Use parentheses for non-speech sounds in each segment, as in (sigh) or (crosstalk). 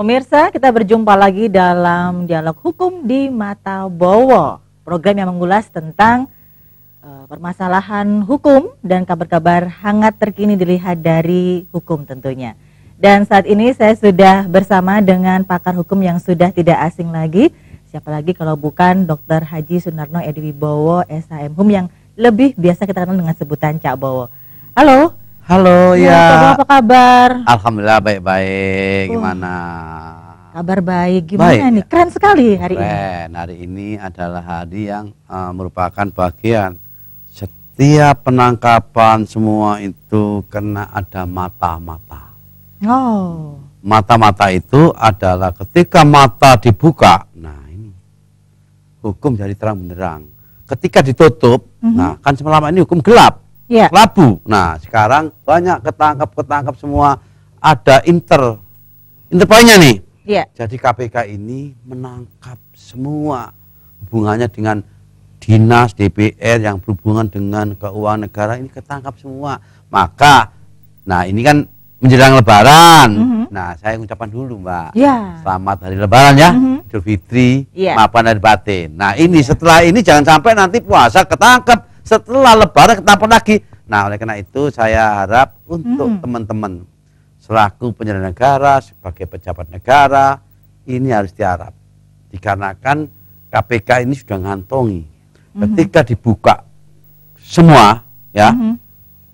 Pemirsa, kita berjumpa lagi dalam dialog hukum di Mata Bowo, program yang mengulas tentang uh, permasalahan hukum dan kabar-kabar hangat terkini dilihat dari hukum tentunya. Dan saat ini saya sudah bersama dengan pakar hukum yang sudah tidak asing lagi, siapa lagi kalau bukan Dr. Haji Sunarno Edi Wibowo, SHM Hum yang lebih biasa kita kenal dengan sebutan Cak Bowo. Halo, Halo, ya. ya. apa kabar? Alhamdulillah baik-baik. Oh. Gimana? Kabar baik. Gimana baik, nih? Keren sekali hari Keren. ini. Keren. Hari ini adalah hari yang uh, merupakan bagian setiap penangkapan semua itu kena ada mata-mata. Oh. Mata-mata itu adalah ketika mata dibuka, nah ini hukum jadi terang benderang. Ketika ditutup, mm -hmm. nah kan selama ini hukum gelap ya. labu. Nah, sekarang banyak ketangkap ketangkap semua ada inter interpoinnya nih. Ya. Jadi KPK ini menangkap semua hubungannya dengan dinas DPR yang berhubungan dengan keuangan negara ini ketangkap semua. Maka nah ini kan menjelang lebaran. Mm -hmm. Nah, saya ucapkan dulu, Mbak. Ya. Selamat hari lebaran ya. Mm -hmm. Idul Fitri, ya. maafan dari batin. Nah, ini ya. setelah ini jangan sampai nanti puasa ketangkap setelah lebaran ketampon lagi nah oleh karena itu saya harap untuk teman teman-teman selaku penyelenggara negara sebagai pejabat negara ini harus diharap dikarenakan KPK ini sudah ngantongi hmm. ketika dibuka semua ya hmm.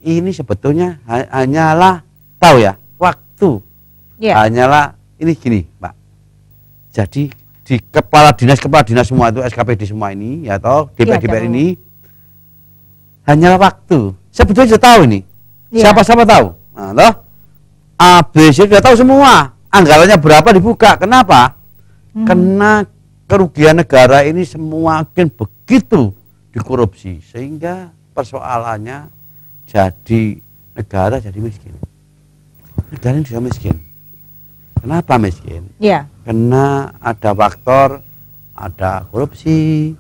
ini sebetulnya hanyalah tahu ya waktu yeah. hanyalah ini gini Pak jadi di kepala dinas kepala dinas semua itu SKPD semua ini ya toh DPR iya, DPR ini hanyalah waktu. Sebetulnya sudah tahu ini. Ya. Siapa-siapa tahu. Nah, toh? A, B, sudah tahu semua. Anggarannya berapa dibuka. Kenapa? Hmm. Karena kerugian negara ini semakin begitu dikorupsi. Sehingga persoalannya jadi negara jadi miskin. Negara ini sudah miskin. Kenapa miskin? Ya. Karena ada faktor, ada korupsi,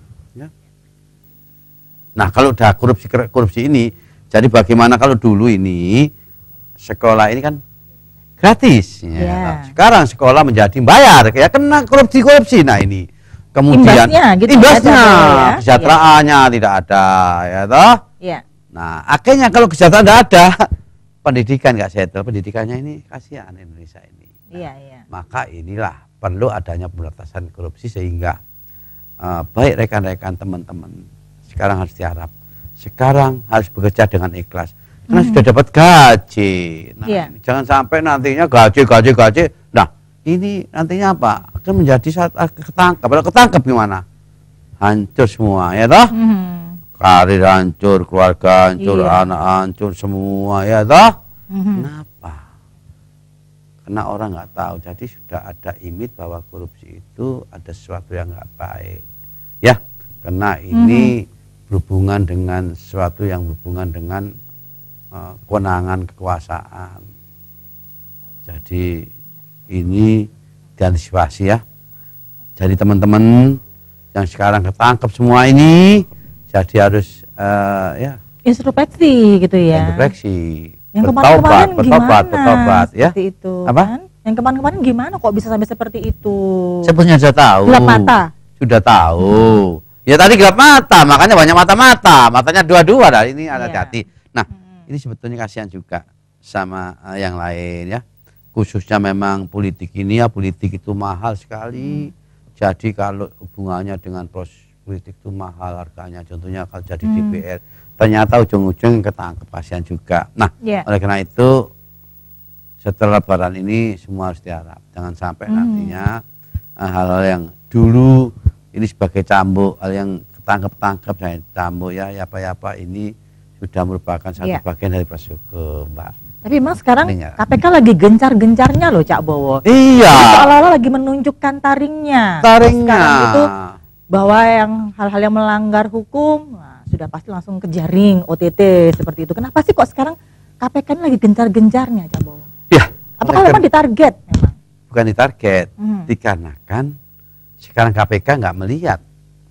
Nah kalau udah korupsi korupsi ini, jadi bagaimana kalau dulu ini sekolah ini kan gratis. Ya. Yeah. Iya. sekarang sekolah menjadi bayar, kayak kena korupsi-korupsi. Nah ini kemudian imbasnya, gitu, ya. Iya. tidak ada, ya toh. Ya. Nah akhirnya kalau kesejahteraan tidak ada, (laughs) pendidikan nggak settle, pendidikannya ini kasihan Indonesia ini. Nah, ya, ya. Maka inilah perlu adanya pemberantasan korupsi sehingga uh, baik rekan-rekan teman-teman sekarang harus diharap Sekarang harus bekerja dengan ikhlas. Karena hmm. sudah dapat gaji. Nah, yeah. jangan sampai nantinya gaji, gaji, gaji. Nah, ini nantinya apa? Akan menjadi saat ah, ketangkap. Kalau ketangkap gimana? Hancur semua, ya toh? Hmm. Karir hancur, keluarga hancur, yeah. anak hancur, semua, ya toh? Hmm. Kenapa? Karena orang nggak tahu. Jadi sudah ada imit bahwa korupsi itu ada sesuatu yang nggak baik. Ya, karena ini hmm berhubungan dengan sesuatu yang berhubungan dengan uh, kewenangan kekuasaan. Jadi ini diantisipasi ya. Jadi teman-teman yang sekarang ketangkep semua ini jadi harus uh, ya introspeksi gitu ya. Introspeksi. Yang kemarin-kemarin bertobat, bertobat, bertobat ya. itu. Apa? Kan? Yang kemarin-kemarin gimana kok bisa sampai seperti itu? Saya punya sudah tahu. sudah mata. Sudah tahu. Hmm Ya tadi gelap mata, makanya banyak mata-mata, matanya dua-dua dah ini ada iya. yeah. hati. Nah, hmm. ini sebetulnya kasihan juga sama eh, yang lain ya. Khususnya memang politik ini ya, politik itu mahal sekali. Hmm. Jadi kalau hubungannya dengan pros politik itu mahal harganya. Contohnya kalau jadi hmm. DPR, ternyata ujung-ujung ketangkep kasihan juga. Nah, yeah. oleh karena itu setelah lebaran ini semua harus diharap. Jangan sampai hmm. nantinya eh, hal-hal yang dulu ini sebagai cambuk yang ketangkep-tangkep dan cambuk ya apa-apa ya ya ini sudah merupakan satu ya. bagian dari proses hukum, Mbak. Tapi mas sekarang KPK ya. lagi gencar-gencarnya loh Cak Bowo. Iya. Seolah-olah lagi menunjukkan taringnya. Nah, taringnya. itu bahwa yang hal-hal yang melanggar hukum nah, sudah pasti langsung ke jaring OTT seperti itu. Kenapa sih kok sekarang KPK ini lagi gencar-gencarnya Cak Bowo? Iya. Apakah memang ditarget? Memang? Bukan ditarget, hmm. dikarenakan sekarang KPK nggak melihat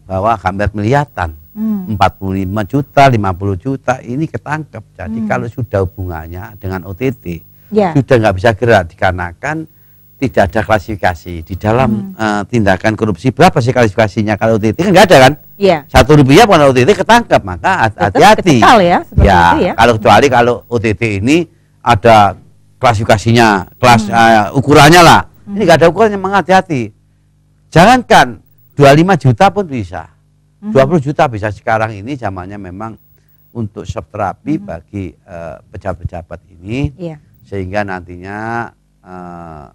bahwa kamera melihatan. Hmm. 45 juta, 50 juta ini ketangkep. Jadi hmm. kalau sudah hubungannya dengan OTT, yeah. sudah nggak bisa gerak dikarenakan tidak ada klasifikasi di dalam hmm. uh, tindakan korupsi berapa sih klasifikasinya kalau OTT kan nggak ada kan yeah. satu rupiah kalau OTT ketangkep maka hati-hati ya, ya, ya kalau kecuali kalau OTT ini ada klasifikasinya kelas hmm. uh, ukurannya lah hmm. ini nggak ada ukurannya maka hati Jangankan 25 juta pun bisa. 20 mhm. juta bisa sekarang ini zamannya memang untuk shock terapi mm-hmm. bagi pejabat eh, pejabat-pejabat ini yeah. sehingga nantinya uh,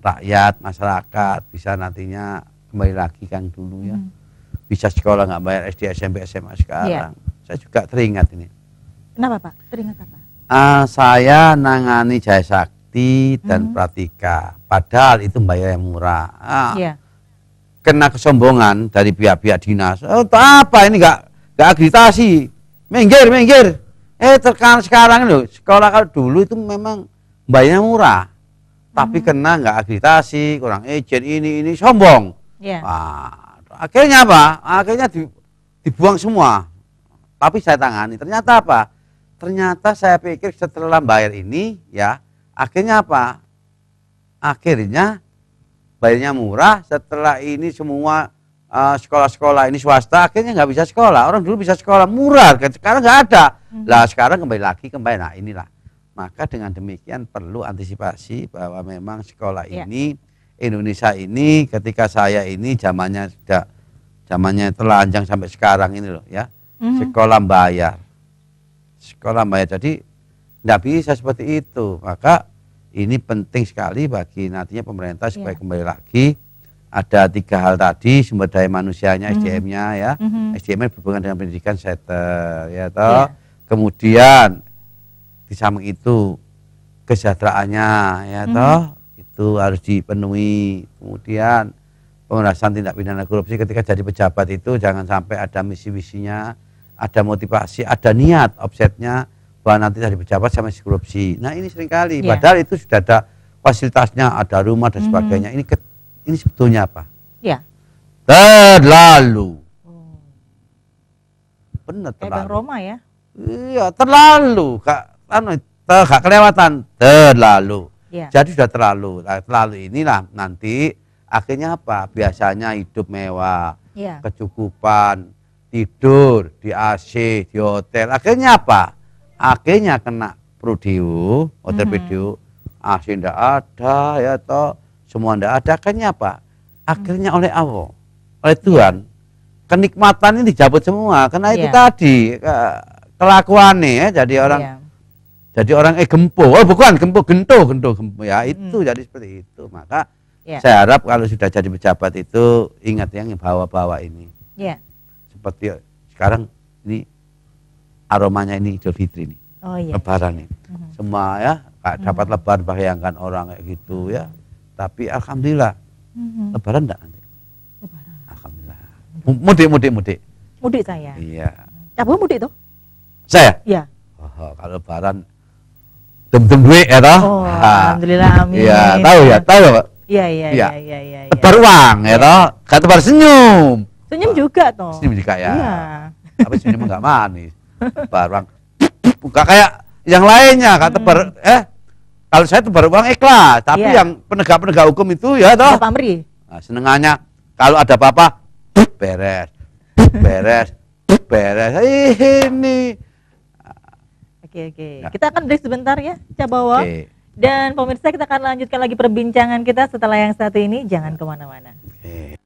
rakyat masyarakat bisa nantinya kembali lagi kan dulu ya mm-hmm. bisa sekolah nggak bayar SD SMP SMA sekarang yeah. saya juga teringat ini kenapa pak teringat apa uh, saya nangani jaya sakti dan mm-hmm. pratika padahal itu bayar yang murah uh, yeah iya kena kesombongan dari pihak-pihak dinas. Oh, apa ini enggak enggak agitasi. Minggir, minggir. Eh, terkan sekarang loh, sekolah kalau dulu itu memang bayarnya murah. Hmm. Tapi kena enggak agitasi, kurang ejen ini ini sombong. Yeah. Wah, akhirnya apa? Akhirnya di, dibuang semua. Tapi saya tangani. Ternyata apa? Ternyata saya pikir setelah bayar ini ya, akhirnya apa? Akhirnya bayarnya murah setelah ini semua eh, sekolah-sekolah uh, ini swasta akhirnya nggak bisa sekolah orang dulu bisa sekolah murah sekarang nggak ada hmm. lah sekarang kembali lagi kembali nah inilah maka dengan demikian perlu antisipasi bahwa memang sekolah yeah. ini Indonesia ini ketika saya ini zamannya sudah zamannya telanjang sampai sekarang ini loh ya hmm. sekolah bayar sekolah bayar jadi nggak bisa seperti itu maka ini penting sekali bagi nantinya pemerintah iya. supaya kembali lagi ada tiga hal tadi sumber daya manusianya mm. Mm-hmm. SDM-nya ya mm-hmm. sdm berhubungan dengan pendidikan setel ya toh yeah. kemudian di samping itu kesejahteraannya ya mm itu harus dipenuhi kemudian pemerasan tindak pidana korupsi ketika jadi pejabat itu jangan sampai ada misi-misinya ada motivasi ada niat offsetnya bahwa nanti dari pejabat si korupsi. Nah ini seringkali, yeah. padahal itu sudah ada fasilitasnya, ada rumah dan mhm. sebagainya. Mm. Ini ke, ini sebetulnya apa? Ya. Yeah. Terlalu. Hmm. Benar terlalu. Kayak Roma ya? Iya terlalu, kak, anu, ter, kak kelewatan terlalu. Yeah. Jadi sudah terlalu, nah, terlalu inilah nanti akhirnya apa? Biasanya hidup mewah, yeah. kecukupan, tidur di AC, di hotel. Akhirnya apa? akhirnya kena prodeo, otorpedeo, mm-hmm. asi ah, ndak ada ya toh, semua ndak ada akhirnya apa? Akhirnya mm. oleh Allah, oleh Tuhan. Kenikmatan ini dicabut semua karena yeah. itu iya. tadi ke, kelakuannya ya, jadi iya. orang yeah. jadi orang eh gempo, oh bukan gempo gento gento gempo ya itu mm. jadi seperti itu maka yeah. saya harap kalau sudah jadi pejabat itu ingat yang bawa-bawa ini yeah. seperti sekarang ini aromanya ini Idul Fitri nih. Oh iya. Lebaran ini. Uh mm-hmm. -huh. Semua ya gak mm-hmm. dapat uh -huh. lebaran bayangkan orang kayak gitu mm-hmm. ya. Tapi alhamdulillah uh -huh. lebaran enggak nanti. Lebaran. Alhamdulillah. Mudik mudik mudik. Mudik saya. Iya. Apa mudik tuh? Saya? Iya. Oh, kalau lebaran tem tem duit ya toh. Oh, ha. alhamdulillah amin. Iya, tahu ya, tahu ya, Pak. Iya, iya, iya, iya, iya. Ya, ya. uang ya toh. Kata senyum. Senyum juga toh. Senyum juga ya. Iya. Tapi senyum enggak manis barang buka kayak yang lainnya kata hmm. ber, eh kalau saya itu baru uang ikhlas tapi yeah. yang penegak-penegak hukum itu ya toh pamri nah, senengannya kalau ada apa-apa beres beres beres ini oke oke nah. kita akan break sebentar ya Cabawa okay. dan pemirsa kita akan lanjutkan lagi perbincangan kita setelah yang satu ini jangan kemana-mana okay.